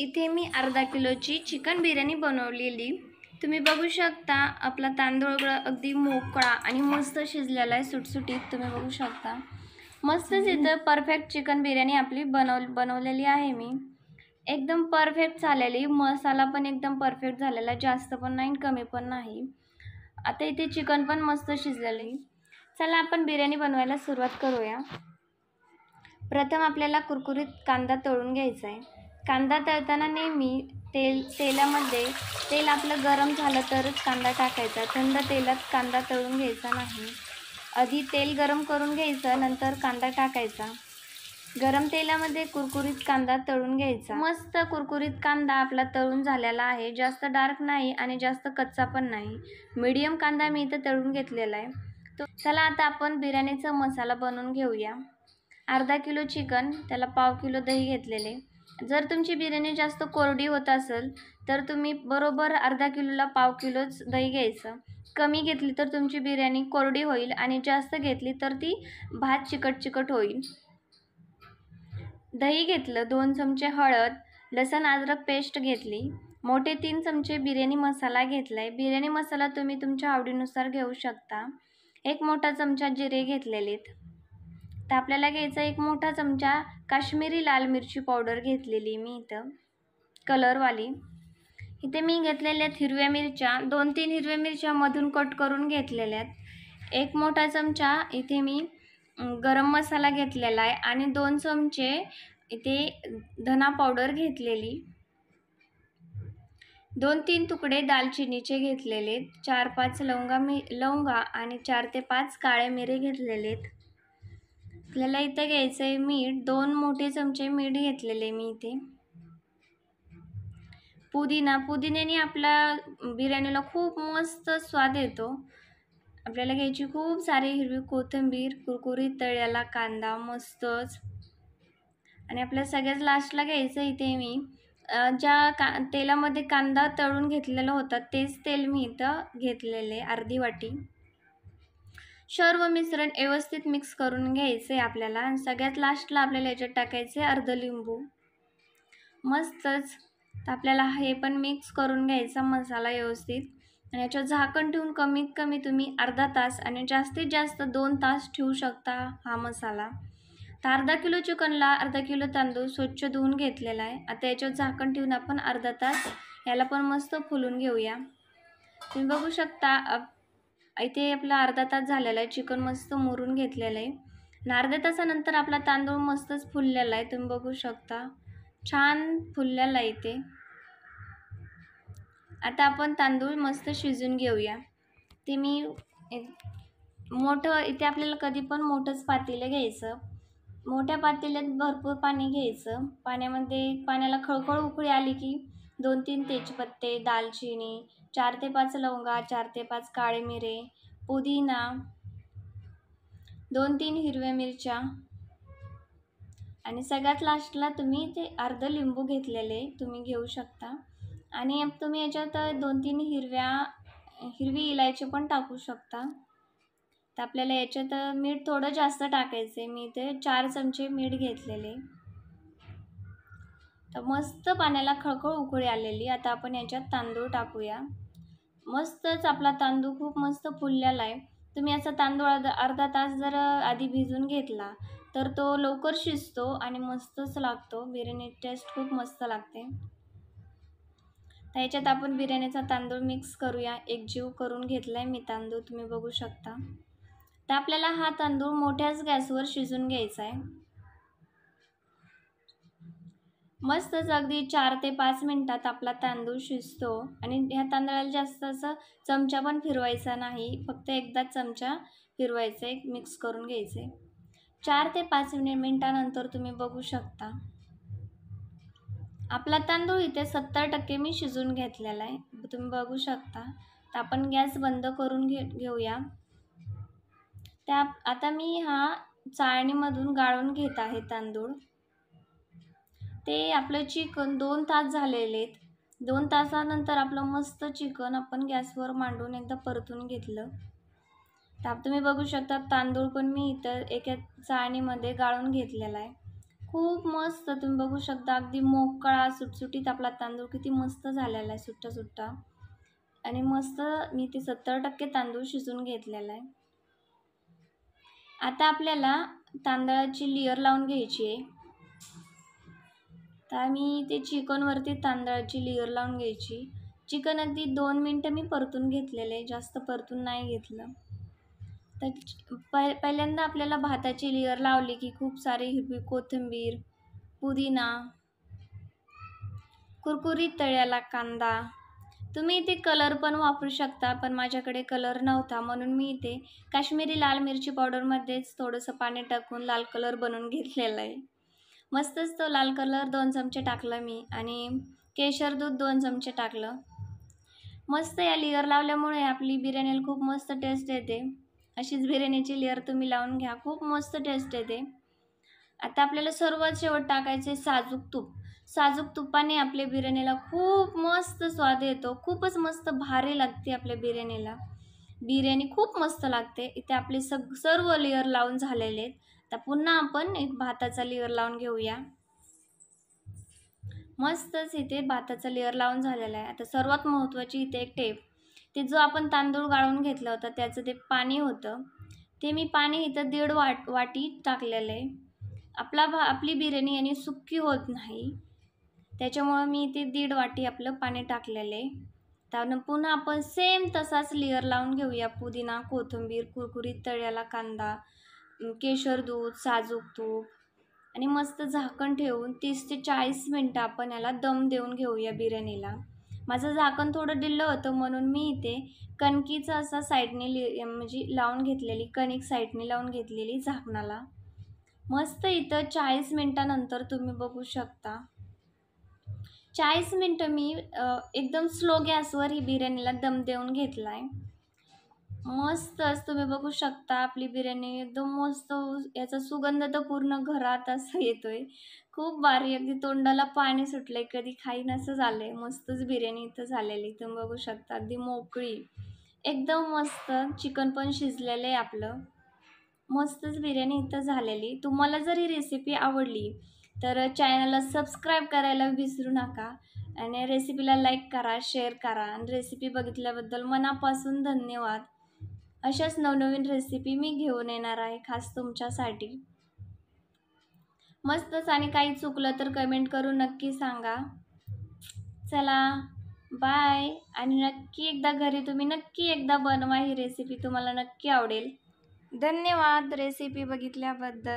इथे मी अर्धा किलोची चिकन बिर्याणी बनवलेली तुम्ही बघू शकता आपला तांदूळ अगदी मोकळा आणि मस्त शिजलेला आहे सुटसुटीत तुम्ही बघू शकता मस्तच इथं परफेक्ट चिकन बिर्याणी आपली बनव बनवलेली आहे मी एकदम परफेक्ट झालेली मसाला पण एकदम परफेक्ट झालेला जास्त पण नाही कमी पण नाही आता इथे चिकन पण मस्त शिजलेली चला आपण बिर्याणी बनवायला सुरुवात करूया प्रथम आपल्याला कुरकुरीत कांदा तळून घ्यायचा आहे कांदा तळताना नेहमी तेल तेलामध्ये तेल आपलं गरम झालं तरच कांदा टाकायचा थंड तेलात कांदा तळून घ्यायचा नाही आधी तेल गरम करून घ्यायचं नंतर कांदा टाकायचा गरम तेलामध्ये कुरकुरीत कांदा तळून घ्यायचा मस्त कुरकुरीत कांदा आपला तळून झालेला आहे जास्त डार्क नाही आणि जास्त कच्चा पण नाही मिडियम कांदा मी इथं तळून घेतलेला आहे तो चला आता आपण बिर्याणीचा मसाला बनवून घेऊया अर्धा किलो चिकन त्याला पाव किलो दही घेतलेले जर तुमची बिर्याणी जास्त कोरडी होत असेल तर तुम्ही बरोबर अर्धा किलोला पाव किलोच दही घ्यायचं कमी घेतली तर तुमची बिर्याणी कोरडी होईल आणि जास्त घेतली तर ती भात चिकट चिकट होईल दही घेतलं दोन चमचे हळद लसण अद्रक पेस्ट घेतली मोठे तीन चमचे बिर्याणी मसाला घेतला आहे बिर्याणी मसाला तुम्ही तुमच्या आवडीनुसार घेऊ शकता एक मोठा चमचा जिरे घेतलेले आहेत तर आपल्याला घ्यायचा एक मोठा चमचा काश्मीरी लाल मिरची पावडर घेतलेली मी इथं कलरवाली इथे मी घेतलेल्या आहेत हिरव्या मिरच्या दोन तीन हिरव्या मिरच्या मधून कट करून घेतलेल्या आहेत एक मोठा चमचा इथे मी गरम मसाला घेतलेला आहे आणि दोन चमचे इथे धना पावडर घेतलेली दोन तीन तुकडे दालचिनीचे घेतलेले चार पाच लवंगा मी लवंगा आणि चार ते पाच काळे मिरे घेतलेले आहेत आपल्याला इथं घ्यायचं आहे मीठ दोन मोठे चमचे मीठ घेतलेले मी इथे पुदिना पुदिन्याने आपला बिर्याणीला खूप मस्त स्वाद येतो आपल्याला घ्यायची खूप सारी हिरवी कोथिंबीर कुरकुरीत तळ्याला कांदा मस्तच आणि आपल्या सगळ्यात लास्टला घ्यायचं इथे मी ज्या का तेलामध्ये कांदा तळून घेतलेला होता तेच तेल मी इथं घेतलेले अर्धी वाटी सर्व मिश्रण व्यवस्थित मिक्स करून घ्यायचे आहे आपल्याला आणि सगळ्यात लास्टला आपल्याला याच्यात टाकायचं आहे अर्ध लिंबू मस्तच तर आपल्याला हे पण मिक्स करून घ्यायचा मसाला व्यवस्थित आणि याच्यात झाकण ठेवून कमीत कमी तुम्ही अर्धा तास आणि जास्तीत जास्त दोन तास ठेवू शकता हा मसाला तर अर्धा किलो चिकनला अर्धा किलो तांदूळ स्वच्छ धुवून घेतलेला आहे आता याच्यावर झाकण ठेवून आपण अर्धा तास याला पण मस्त फुलून घेऊया तुम्ही बघू शकता इथे आपला अर्धा तास झालेला आहे चिकन मस्त मुरून घेतलेलं आहे आणि अर्ध्या तासानंतर आपला तांदूळ मस्तच फुललेला आहे तुम्ही बघू शकता छान फुललेला आहे इथे आता आपण तांदूळ मस्त शिजून घेऊया ते मी मोठं इथे आपल्याला कधी पण मोठंच पातेलं घ्यायचं मोठ्या पातेल्यात भरपूर पाणी घ्यायचं पाण्यामध्ये पाण्याला खळखळ उकळी आली की दोन तीन तेजपत्ते दालचिनी चार ते पाच लवंगा चार ते पाच काळे मिरे पुदिना दोन तीन हिरव्या मिरच्या आणि सगळ्यात लास्टला तुम्ही ते अर्ध लिंबू घेतलेले तुम्ही घेऊ शकता आणि तुम्ही याच्यात दोन तीन हिरव्या हिरवी इलायची पण टाकू शकता तर आपल्याला याच्यात मीठ थोडं जास्त टाकायचं आहे मी ते चार चमचे मीठ घेतलेले तर मस्त पाण्याला खळखळ उकळी आलेली आता आपण याच्यात तांदूळ टाकूया मस्तच आपला तांदूळ खूप मस्त फुललेला आहे तुम्ही याचा तांदूळ अर्धा अर्धा तास जर आधी भिजून घेतला तर तो लवकर शिजतो आणि मस्तच लागतो बिर्याणी टेस्ट खूप मस्त लागते तर याच्यात आपण बिर्याणीचा तांदूळ मिक्स करूया एक जीव करून घेतला आहे मी तांदूळ तुम्ही बघू शकता तर आपल्याला हा तांदूळ मोठ्याच गॅसवर शिजून घ्यायचा आहे मस्तच अगदी चार ते पाच मिनटात आपला तांदूळ शिजतो आणि ह्या तांदळाला जास्त असं चमचा पण फिरवायचा नाही फक्त एकदा चमचा फिरवायचा एक मिक्स करून घ्यायचे चार ते पाच मिनिट मिनटानंतर तुम्ही बघू शकता आपला तांदूळ इथे सत्तर टक्के मी शिजून घेतलेला आहे तुम्ही बघू शकता तर आपण गॅस बंद करून घे घेऊया त्या आता मी हा चाळणीमधून गाळून घेत आहे तांदूळ ते आपलं चिकन दोन तास झालेले आहेत दोन तासानंतर आपलं मस्त चिकन आपण गॅसवर मांडून एकदा परतून घेतलं तर तुम्ही बघू शकता तांदूळ पण मी इतर एका चाळणीमध्ये गाळून घेतलेला आहे खूप मस्त तुम्ही बघू शकता अगदी मोकळा सुटसुटीत आपला तांदूळ किती मस्त झालेला आहे सुट्टा सुट्टा आणि मस्त मी ते सत्तर टक्के तांदूळ शिजून घेतलेला आहे आता आपल्याला तांदळाची लेअर लावून घ्यायची आहे तर आम्ही ते चिकनवरती तांदळाची लेअर लावून घ्यायची चिकन अगदी दोन मिनटं मी परतून घेतलेले जास्त परतून नाही घेतलं तर पहि पहिल्यांदा आपल्याला भाताची लेअर लावली की खूप सारी हिरवी कोथिंबीर पुदिना कुरकुरीत तळ्याला कांदा तुम्ही इथे कलर पण वापरू शकता पण माझ्याकडे कलर नव्हता म्हणून मी इथे काश्मीरी लाल मिरची पावडरमध्येच थोडंसं पाणी टाकून लाल कलर बनवून घेतलेला आहे मस्तच तो लाल कलर दोन चमचे टाकलं मी आणि केशर दूध दोन चमचे टाकलं मस्त या लेअर लावल्यामुळे आपली बिर्याणीला खूप मस्त टेस्ट येते अशीच बिर्याणीची लेअर तुम्ही लावून घ्या खूप मस्त टेस्ट येते आता आपल्याला सर्वात शेवट टाकायचे साजूक तूप साजूक तुपाने आपल्या बिर्याणीला खूप मस्त स्वाद येतो खूपच मस्त भारी लागते आपल्या बिर्याणीला बिर्याणी खूप मस्त लागते इथे आपले सग सर्व लेअर लावून झालेले आहेत आता पुन्हा आपण एक भाताचा लेअर लावून घेऊया मस्तच इथे भाताचा लेअर लावून झालेला आहे आता सर्वात महत्त्वाची इथे एक टेप ते जो आपण तांदूळ गाळून घेतला होता त्याचं ते पाणी होतं ते मी पाणी इथं दीड वाट वाटी टाकलेलं आहे आपला भा आपली बिर्याणी आणि सुक्की होत नाही त्याच्यामुळं मी इथे दीड वाटी आपलं पाणी टाकलेलं आहे त्यानं पुन्हा आपण सेम तसाच लेअर लावून घेऊया पुदिना कोथिंबीर कुरकुरीत तळ्याला कांदा केशर दूध साजूक तूप आणि मस्त झाकण ठेवून तीस ते चाळीस मिनटं आपण याला दम देऊन घेऊया बिर्याणीला माझं झाकण थोडं ढिल्लं होतं म्हणून मी इथे कणकीचं असा साईडने लि म्हणजे लावून घेतलेली कणिक साईडने लावून घेतलेली झाकणाला मस्त इथं चाळीस मिनटानंतर तुम्ही बघू शकता चाळीस मिनटं मी एकदम स्लो गॅसवर ही बिर्याणीला दम देऊन घेतला आहे मस्तच तुम्ही बघू शकता आपली बिर्याणी एकदम मस्त याचा सुगंध तर पूर्ण घरात असं येतोय खूप भारी अगदी तोंडाला पाणी सुटलंय कधी खाईन असं झालंय मस्तच बिर्याणी इथं झालेली तुम्ही बघू शकता अगदी मोकळी एकदम मस्त चिकन पण शिजलेलं आहे आपलं मस्तच बिर्याणी इथं झालेली तुम्हाला जर ही रेसिपी आवडली तर चॅनलला सबस्क्राईब करायला विसरू नका आणि रेसिपीला लाईक करा शेअर करा आणि रेसिपी बघितल्याबद्दल मनापासून धन्यवाद अशाच नवनवीन रेसिपी मी घेऊन येणार आहे खास तुमच्यासाठी मस्तच आणि काही चुकलं तर कमेंट करून नक्की सांगा चला बाय आणि नक्की एकदा घरी तुम्ही नक्की एकदा बनवा ही रेसिपी तुम्हाला नक्की आवडेल धन्यवाद रेसिपी बघितल्याबद्दल